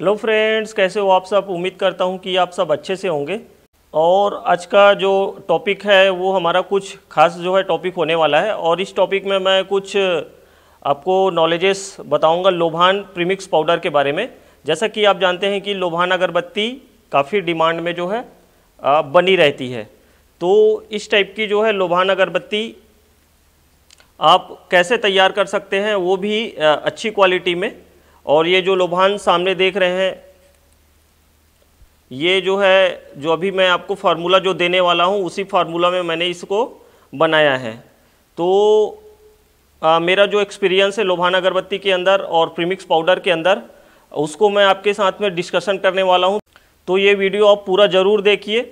hello friends कैसे हो आप सब उम्मीद करता हूँ कि आप सब अच्छे से होंगे और आज का जो टॉपिक है वो हमारा कुछ खास जो है टॉपिक होने वाला है और इस टॉपिक में मैं कुछ आपको नॉलेजेस बताऊंगा लोभान प्रीमिक्स पाउडर के बारे में जैसा कि आप जानते हैं कि लोभान अगरबत्ती काफ़ी डिमांड में जो है बनी रहती है तो इस टाइप की जो है लोभान अगरबत्ती आप कैसे तैयार कर सकते हैं वो भी अच्छी क्वालिटी में और ये जो लोभान सामने देख रहे हैं ये जो है जो अभी मैं आपको फार्मूला जो देने वाला हूँ उसी फार्मूला में मैंने इसको बनाया है तो आ, मेरा जो एक्सपीरियंस है लोभान अगरबत्ती के अंदर और प्रीमिक्स पाउडर के अंदर उसको मैं आपके साथ में डिस्कशन करने वाला हूँ तो ये वीडियो आप पूरा ज़रूर देखिए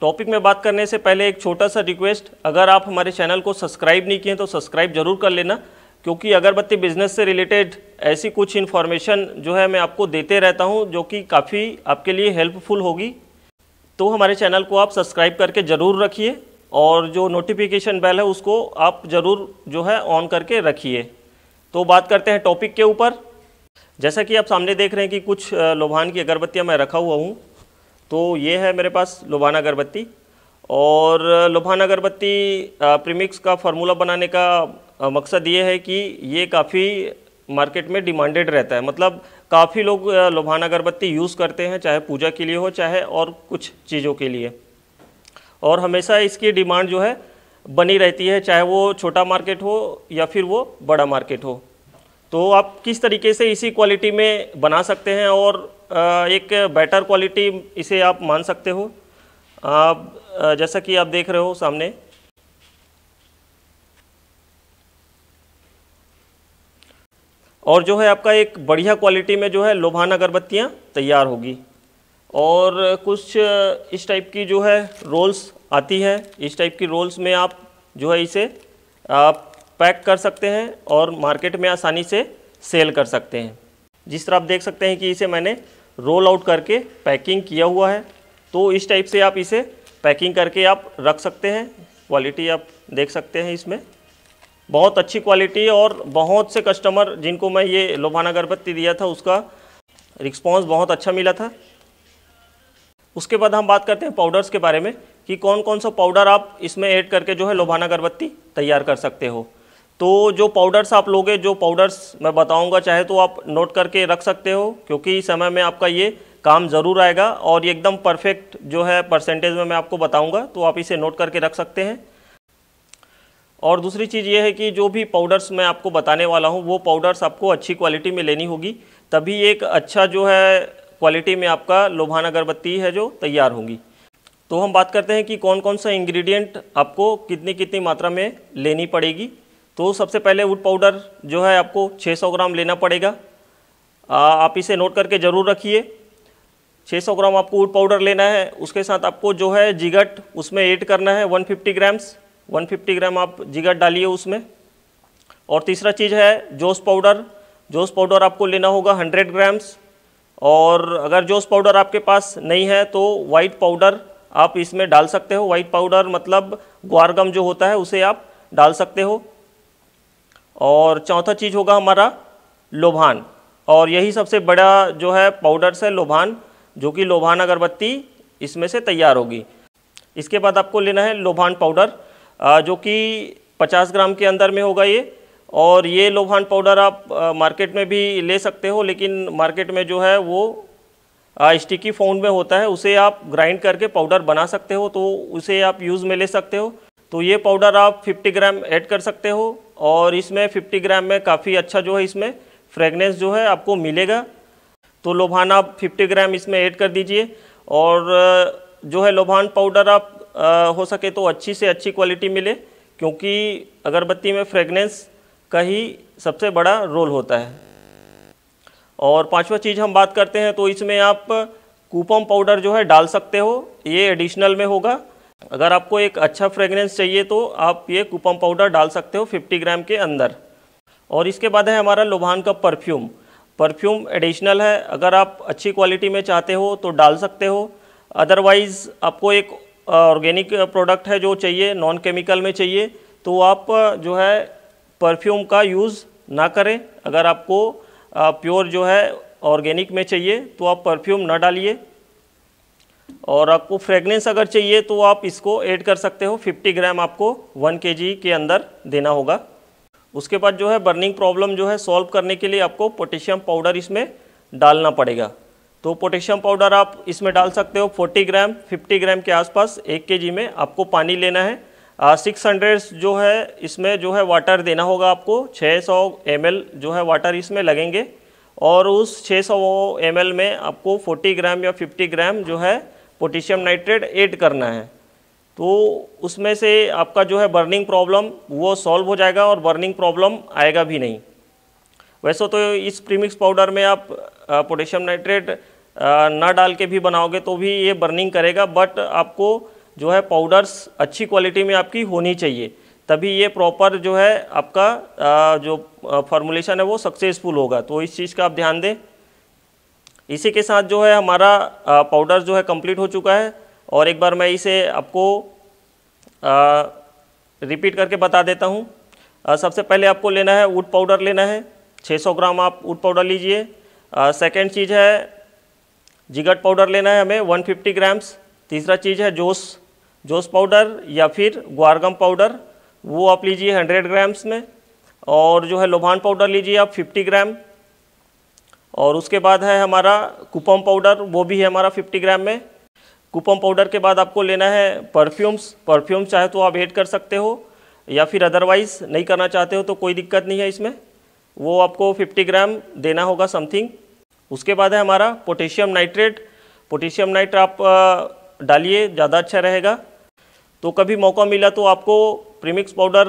टॉपिक में बात करने से पहले एक छोटा सा रिक्वेस्ट अगर आप हमारे चैनल को सब्सक्राइब नहीं किए तो सब्सक्राइब जरूर कर लेना क्योंकि अगरबत्ती बिजनेस से रिलेटेड ऐसी कुछ इन्फॉर्मेशन जो है मैं आपको देते रहता हूँ जो कि काफ़ी आपके लिए हेल्पफुल होगी तो हमारे चैनल को आप सब्सक्राइब करके ज़रूर रखिए और जो नोटिफिकेशन बेल है उसको आप ज़रूर जो है ऑन करके रखिए तो बात करते हैं टॉपिक के ऊपर जैसा कि आप सामने देख रहे हैं कि कुछ लोभान की अगरबत्तियाँ मैं रखा हुआ हूँ तो ये है मेरे पास लोभान अगरबत्ती और लोभान अगरबत्ती प्रीमिक्स का फार्मूला बनाने का मकसद ये है कि ये काफ़ी मार्केट में डिमांडेड रहता है मतलब काफ़ी लोग लोभान अगरबत्ती यूज़ करते हैं चाहे पूजा के लिए हो चाहे और कुछ चीज़ों के लिए और हमेशा इसकी डिमांड जो है बनी रहती है चाहे वो छोटा मार्केट हो या फिर वो बड़ा मार्केट हो तो आप किस तरीके से इसी क्वालिटी में बना सकते हैं और एक बेटर क्वालिटी इसे आप मान सकते हो आप जैसा कि आप देख रहे हो सामने और जो है आपका एक बढ़िया क्वालिटी में जो है लोभाना अगरबत्तियाँ तैयार होगी और कुछ इस टाइप की जो है रोल्स आती है इस टाइप की रोल्स में आप जो है इसे आप पैक कर सकते हैं और मार्केट में आसानी से सेल कर सकते हैं जिस तरह आप देख सकते हैं कि इसे मैंने रोल आउट करके पैकिंग किया हुआ है तो इस टाइप से आप इसे पैकिंग करके आप रख सकते हैं क्वालिटी आप देख सकते हैं इसमें बहुत अच्छी क्वालिटी और बहुत से कस्टमर जिनको मैं ये लोभाना अगरबत्ती दिया था उसका रिस्पॉन्स बहुत अच्छा मिला था उसके बाद हम बात करते हैं पाउडर्स के बारे में कि कौन कौन सा पाउडर आप इसमें ऐड करके जो है लोभाना अगरबत्ती तैयार कर सकते हो तो जो पाउडर्स आप लोगे जो पाउडर्स मैं बताऊंगा चाहे तो आप नोट करके रख सकते हो क्योंकि समय में आपका ये काम ज़रूर आएगा और ये एकदम परफेक्ट जो है परसेंटेज में मैं आपको बताऊंगा तो आप इसे नोट करके रख सकते हैं और दूसरी चीज़ ये है कि जो भी पाउडर्स मैं आपको बताने वाला हूँ वो पाउडर्स आपको अच्छी क्वालिटी में लेनी होगी तभी एक अच्छा जो है क्वालिटी में आपका लोभान अगरबत्ती है जो तैयार होंगी तो हम बात करते हैं कि कौन कौन सा इंग्रेडिएंट आपको कितनी कितनी मात्रा में लेनी पड़ेगी तो सबसे पहले वुड पाउडर जो है आपको 600 ग्राम लेना पड़ेगा आ, आप इसे नोट करके ज़रूर रखिए 600 ग्राम आपको वुड पाउडर लेना है उसके साथ आपको जो है जिगट उसमें ऐड करना है 150 ग्राम्स 150 ग्राम आप जिगर डालिए उसमें और तीसरा चीज़ है जोश पाउडर जोश पाउडर आपको लेना होगा 100 ग्राम्स और अगर जोश पाउडर आपके पास नहीं है तो वाइट पाउडर आप इसमें डाल सकते हो वाइट पाउडर मतलब ग्वारगम जो होता है उसे आप डाल सकते हो और चौथा चीज़ होगा हमारा लोभान और यही सबसे बड़ा जो है पाउडर्स है लोभान जो कि लोभान अगरबत्ती इसमें से तैयार होगी इसके बाद आपको लेना है लोभान पाउडर जो कि 50 ग्राम के अंदर में होगा ये और ये लोभान पाउडर आप मार्केट में भी ले सकते हो लेकिन मार्केट में जो है वो स्टिकी फोन में होता है उसे आप ग्राइंड करके पाउडर बना सकते हो तो उसे आप यूज़ में ले सकते हो तो ये पाउडर आप 50 ग्राम ऐड कर सकते हो और इसमें 50 ग्राम में काफ़ी अच्छा जो है इसमें फ्रेगनेंस जो है आपको मिलेगा तो लोभान आप 50 ग्राम इसमें ऐड कर दीजिए और जो है लोभान पाउडर आप हो सके तो अच्छी से अच्छी क्वालिटी मिले क्योंकि अगरबत्ती में फ्रेगनेंस का ही सबसे बड़ा रोल होता है और पांचवा चीज़ हम बात करते हैं तो इसमें आप कूपम पाउडर जो है डाल सकते हो ये एडिशनल में होगा अगर आपको एक अच्छा फ्रेगनेंस चाहिए तो आप ये कूपम पाउडर डाल सकते हो 50 ग्राम के अंदर और इसके बाद है हमारा लोभान का परफ्यूम परफ्यूम एडिशनल है अगर आप अच्छी क्वालिटी में चाहते हो तो डाल सकते हो अदरवाइज़ आपको एक ऑर्गेनिक प्रोडक्ट है जो चाहिए नॉन केमिकल में चाहिए तो आप जो है परफ्यूम का यूज़ ना करें अगर आपको प्योर जो है ऑर्गेनिक में चाहिए तो आप परफ्यूम ना डालिए और आपको फ्रेगनेंस अगर चाहिए तो आप इसको ऐड कर सकते हो 50 ग्राम आपको 1 के के अंदर देना होगा उसके बाद जो है बर्निंग प्रॉब्लम जो है सॉल्व करने के लिए आपको पोटेशियम पाउडर इसमें डालना पड़ेगा तो पोटेशियम पाउडर आप इसमें डाल सकते हो 40 ग्राम 50 ग्राम के आसपास एक के में आपको पानी लेना है सिक्स हंड्रेड जो है इसमें जो है वाटर देना होगा आपको 600 सौ जो है वाटर इसमें लगेंगे और उस 600 सौ में आपको 40 ग्राम या 50 ग्राम जो है पोटेशियम नाइट्रेट ऐड करना है तो उसमें से आपका जो है बर्निंग प्रॉब्लम वो सॉल्व हो जाएगा और बर्निंग प्रॉब्लम आएगा भी नहीं वैसे तो इस प्रीमिक्स पाउडर में आप पोटेशियम नाइट्रेट ना डाल के भी बनाओगे तो भी ये बर्निंग करेगा बट आपको जो है पाउडर्स अच्छी क्वालिटी में आपकी होनी चाहिए तभी ये प्रॉपर जो है आपका जो फॉर्मुलेशन है वो सक्सेसफुल होगा तो इस चीज़ का आप ध्यान दें इसी के साथ जो है हमारा पाउडर जो है कंप्लीट हो चुका है और एक बार मैं इसे आपको रिपीट करके बता देता हूँ सबसे पहले आपको लेना है वुड पाउडर लेना है 600 ग्राम आप वुड पाउडर लीजिए सेकेंड चीज़ है जिगट पाउडर लेना है हमें 150 ग्राम्स तीसरा चीज़ है जोश जोश पाउडर या फिर ग्वारगम पाउडर वो आप लीजिए 100 ग्राम्स में और जो है लोभान पाउडर लीजिए आप 50 ग्राम और उसके बाद है हमारा कुपम पाउडर वो भी है हमारा 50 ग्राम में कुपम पाउडर के बाद आपको लेना है परफ्यूम्स परफ्यूम चाहे तो आप ऐड कर सकते हो या फिर अदरवाइज़ नहीं करना चाहते हो तो कोई दिक्कत नहीं है इसमें वो आपको फिफ्टी ग्राम देना होगा समथिंग उसके बाद है हमारा पोटेशियम नाइट्रेट पोटेशियम नाइट्रेट आप डालिए ज़्यादा अच्छा रहेगा तो कभी मौका मिला तो आपको प्रीमिक्स पाउडर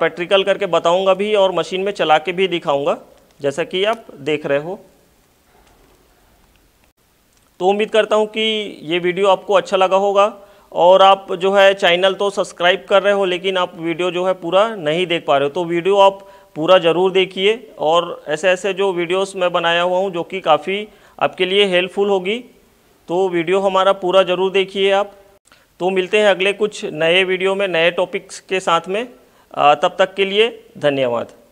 प्रैक्टिकल करके बताऊंगा भी और मशीन में चला के भी दिखाऊंगा जैसा कि आप देख रहे हो तो उम्मीद करता हूं कि ये वीडियो आपको अच्छा लगा होगा और आप जो है चैनल तो सब्सक्राइब कर रहे हो लेकिन आप वीडियो जो है पूरा नहीं देख पा रहे हो तो वीडियो आप पूरा ज़रूर देखिए और ऐसे ऐसे जो वीडियोस मैं बनाया हुआ हूँ जो कि काफ़ी आपके लिए हेल्पफुल होगी तो वीडियो हमारा पूरा ज़रूर देखिए आप तो मिलते हैं अगले कुछ नए वीडियो में नए टॉपिक्स के साथ में तब तक के लिए धन्यवाद